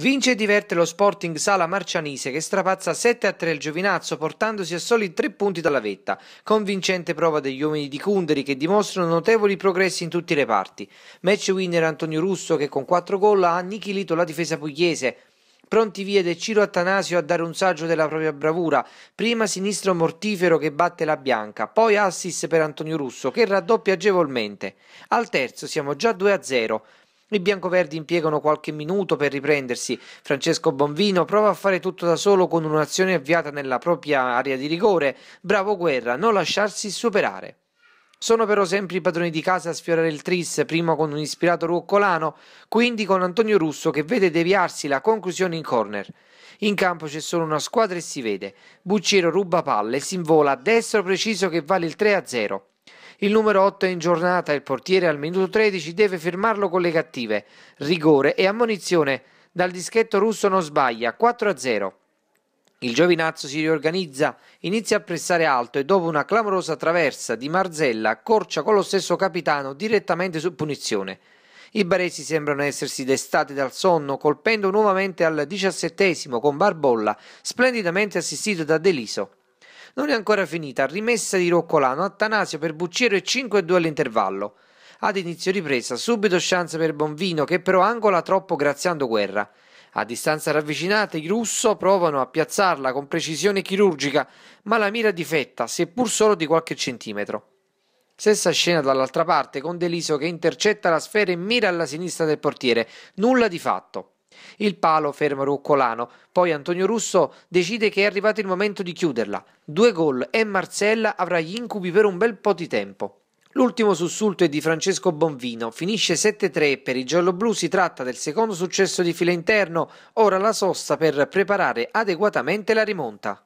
Vince e diverte lo Sporting Sala Marcianise che strapazza 7-3 il Giovinazzo portandosi a soli 3 punti dalla vetta, convincente prova degli uomini di Kunderi che dimostrano notevoli progressi in tutti i reparti. Match winner Antonio Russo che con 4 gol ha annichilito la difesa pugliese. Pronti via De Ciro Attanasio a dare un saggio della propria bravura, prima sinistro mortifero che batte la bianca, poi assist per Antonio Russo che raddoppia agevolmente. Al terzo siamo già 2-0. I biancoverdi impiegano qualche minuto per riprendersi. Francesco Bonvino prova a fare tutto da solo con un'azione avviata nella propria area di rigore. Bravo Guerra, non lasciarsi superare. Sono però sempre i padroni di casa a sfiorare il tris, prima con un ispirato ruccolano, quindi con Antonio Russo che vede deviarsi la conclusione in corner. In campo c'è solo una squadra e si vede. Bucciero ruba palle e si invola a destro preciso che vale il 3-0. Il numero 8 è in giornata, il portiere al minuto 13 deve firmarlo con le cattive. Rigore e ammonizione dal dischetto russo non sbaglia, 4-0. Il giovinazzo si riorganizza, inizia a pressare alto e dopo una clamorosa traversa di Marzella accorcia con lo stesso capitano direttamente su punizione. I baresi sembrano essersi destati dal sonno, colpendo nuovamente al diciassettesimo con Barbolla, splendidamente assistito da Deliso. Non è ancora finita, rimessa di Roccolano, Attanasio per Bucciero e 5-2 all'intervallo. Ad inizio ripresa, subito chance per Bonvino che però angola troppo graziando Guerra. A distanza ravvicinata i russo provano a piazzarla con precisione chirurgica, ma la mira difetta, seppur solo di qualche centimetro. Stessa scena dall'altra parte con Deliso che intercetta la sfera e mira alla sinistra del portiere, nulla di fatto. Il palo ferma Ruccolano, poi Antonio Russo decide che è arrivato il momento di chiuderla. Due gol e Marcella avrà gli incubi per un bel po' di tempo. L'ultimo sussulto è di Francesco Bonvino, finisce 7-3 per i gialloblu, si tratta del secondo successo di fila interno, ora la sosta per preparare adeguatamente la rimonta.